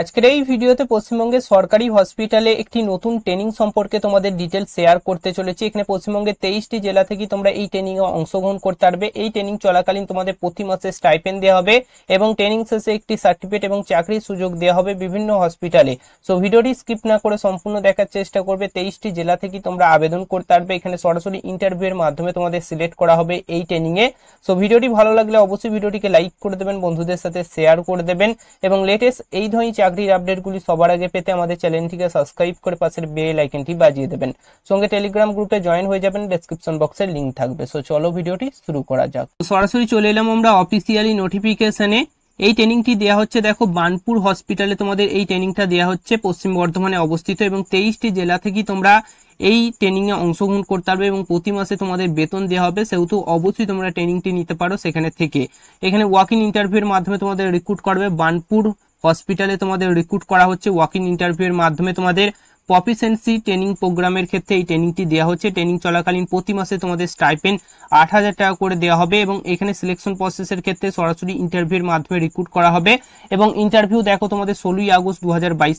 আজকের এই ভিডিওতে পশ্চিমবঙ্গের সরকারি হসপিটালে একটি নতুন ট্রেনিং সম্পর্কে তোমাদের ডিটেল শেয়ার করতে চলেছি এখানে পশ্চিমবঙ্গের তেইশটি জেলা থেকে তোমরা এই ট্রেনিংয়ে অংশগ্রহণ করতে পারবে এই ট্রেনিং চলাকালীন তোমাদের প্রতি মাসে স্টাইপেন্ড দেওয়া হবে এবং ট্রেনিং শেষে একটি সার্টিফিকেট এবং চাকরির সুযোগ দেওয়া হবে বিভিন্ন হসপিটালে সো ভিডিওটি স্কিপ না করে সম্পূর্ণ দেখার চেষ্টা করবে তেইশটি জেলা থেকে তোমরা আবেদন করতে পারবে এখানে সরাসরি ইন্টারভিউয়ের মাধ্যমে তোমাদের সিলেক্ট করা হবে এই ট্রেনিংয়ে সো ভিডিওটি ভালো লাগলে অবশ্যই ভিডিওটিকে লাইক করে দেবেন বন্ধুদের সাথে শেয়ার করে দেবেন এবং লেটেস্ট এই ধরনের চাকরির আপডেটগুলি সবার আগে পেতে আমাদের চ্যানেলটিকে সাবস্ক্রাইব করে পাশের বেল আইকনটি বাজিয়ে দেবেন সঙ্গে টেলিগ্রাম গ্রুপে জয়েন হয়ে যাবেন ডেসক্রিপশন বক্সের লিঙ্ক থাকবে সো চলো ভিডিওটি শুরু করা যাক সরাসরি চলে এলাম আমরা অফিসিয়ালি নোটিফিকেশনে এই ট্রেনিংটি দেওয়া হচ্ছে দেখো বানপুর হসপিটালে তোমাদের এই ট্রেনিংটা দেওয়া হচ্ছে পশ্চিম বর্ধমানে অবস্থিত এবং তেইশটি জেলা থেকেই তোমরা এই ট্রেনিংয়ে অংশগ্রহণ করতে পারবে এবং প্রতি মাসে তোমাদের বেতন দেওয়া হবে সেহেতু অবশ্যই তোমরা ট্রেনিংটি নিতে পারো সেখানে থেকে এখানে ওয়াক ইন ইন্টারভিউর মাধ্যমে তোমাদের রিক্রুট করবে বানপুর হসপিটালে তোমাদের রিক্রুট করা হচ্ছে ওয়াক ইন ইন্টারভিউয়ের মাধ্যমে তোমাদের প্রফিসেন্সি ট্রেনিং প্রোগ্রামের ক্ষেত্রে এই ট্রেনিংটি দেওয়া হচ্ছে ট্রেনিং চলাকালীন প্রতি মাসে তোমাদের স্টাইপেন্ড আট হাজার টাকা করে দেওয়া হবে এবং এখানে সিলেকশন প্রসেসের ক্ষেত্রে সরাসরি ইন্টারভিউর মাধ্যমে রিক্রুট করা হবে এবং ইন্টারভিউ দেখো তোমাদের ষোলোই আগস্ট দু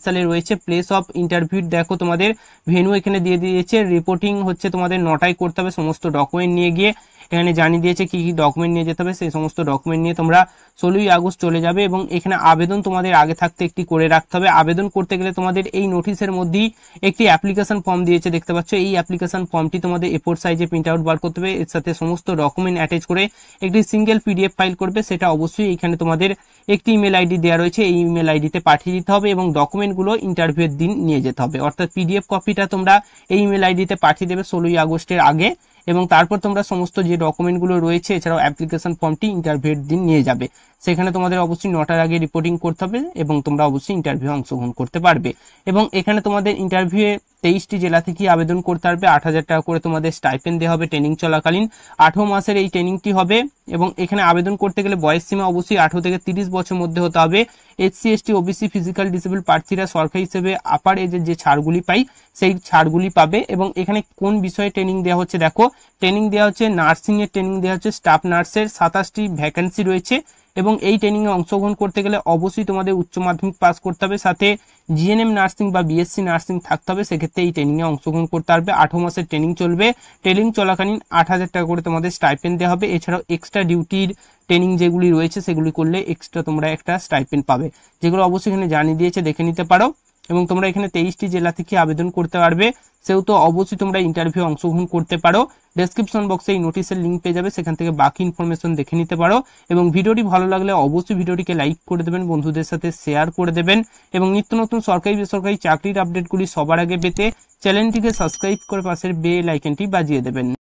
সালে রয়েছে প্লেস অফ ইন্টারভিউ দেখো তোমাদের ভেনু এখানে দিয়ে দিয়েছে রিপোর্টিং হচ্ছে তোমাদের নটায় করতে হবে সমস্ত ডকুমেন্ট নিয়ে গিয়ে এখানে জানিয়ে দিয়েছে কি কি ডকুমেন্ট নিয়ে যেতে হবে সেই সমস্ত ডকুমেন্ট নিয়ে তোমরা ষোলোই আগস্ট চলে যাবে এবং এখানে আবেদন তোমাদের আগে থাকতে একটি করে রাখতে হবে আবেদন করতে গেলে তোমাদের এই নোটিশের মধ্যেই একটি অ্যাপ্লিকেশন ফর্ম দিয়েছে দেখতে পাচ্ছ এই অ্যাপ্লিকেশন ফর্মটি তোমাদের এপোর সাইজে প্রিন্ট আউট বার করতে হবে এর সাথে সমস্ত ডকুমেন্ট অ্যাটাচ করে একটি সিঙ্গেল পিডিএফ ফাইল করবে সেটা অবশ্যই এখানে তোমাদের একটি ইমেল আইডি দেওয়া রয়েছে এই ইমেল আইডিতে পাঠিয়ে দিতে হবে এবং ডকুমেন্টগুলো ইন্টারভিউয়ের দিন নিয়ে যেতে হবে অর্থাৎ পিডিএফ কপিটা তোমরা এই ইমেল আইডিতে পাঠিয়ে দেবে ষোলোই আগস্টের আগে এবং তারপর তোমরা সমস্ত যে ডকুমেন্টগুলো রয়েছে এছাড়াও অ্যাপ্লিকেশন ফর্মটি ইন্টারভিউর দিন নিয়ে যাবে সেখানে তোমাদের অবশ্যই নটার আগে রিপোর্টিং করতে হবে এবং তোমরা অবশ্যই ইন্টারভিউ অংশগ্রহণ করতে পারবে এবং এখানে তোমাদের ইন্টারভিউয়ে তেইশটি জেলা থেকে আবেদন করতে পারবে আট হাজার টাকা করে তোমাদের স্টাইপেন্ড দেওয়া হবে ট্রেনিং চলাকালীন আঠেরো মাসের এই ট্রেনিংটি হবে এবং এখানে আবেদন করতে গেলে বয়স সীমা অবশ্যই আঠেরো থেকে তিরিশ বছর মধ্যে হতে হবে SC ST OBC physical disable প্রার্থীরা সরকারি হিসেবে আপার এজের যে ছাড়গুলি পাই সেই ছাড়গুলি পাবে এবং এখানে কোন বিষয়ে ট্রেনিং দেওয়া হচ্ছে দেখো ট্রেনিং দেওয়া হচ্ছে নার্সিংয়ের ট্রেনিং দেওয়া হচ্ছে স্টাফ নার্সের সাতাশটি ভ্যাকেন্সি রয়েছে এবং এই ট্রেনিংয়ে অংশগ্রহণ করতে গেলে অবশ্যই তোমাদের উচ্চ মাধ্যমিক পাস করতে হবে সাথে জিএনএম নার্সিং বা বিএসসি নার্সিং থাকতে হবে সেক্ষেত্রে এই ট্রেনিংয়ে অংশগ্রহণ করতে পারবে আঠারো মাসের ট্রেনিং চলবে ট্রেনিং চলাকালীন আট হাজার টাকা করে তোমাদের স্টাইপেন্ড দেওয়া হবে এছাড়াও এক্সট্রা ডিউটির ট্রেনিং যেগুলি রয়েছে সেগুলি করলে এক্সট্রা তোমরা একটা স্টাইপেন্ড পাবে যেগুলো অবশ্যই এখানে জানিয়ে দিয়েছে দেখে নিতে পারো এবং তোমরা এখানে তেইশটি জেলা থেকে আবেদন করতে পারবে সেহেতু অবশ্যই তোমরা ইন্টারভিউ অংশগ্রহণ করতে পারো ডেসক্রিপশন বক্সে এই নোটিশের লিঙ্ক পেয়ে যাবে সেখান থেকে বাকি ইনফরমেশন দেখে নিতে পারো এবং ভিডিওটি ভালো লাগলে অবশ্যই ভিডিওটিকে লাইক করে দেবেন বন্ধুদের সাথে শেয়ার করে দেবেন এবং নিত্য নতুন সরকারি বেসরকারি চাকরির আপডেটগুলি সবার আগে পেতে চ্যানেলটিকে সাবস্ক্রাইব করে পাশের বেল আইকনটি বাজিয়ে দেবেন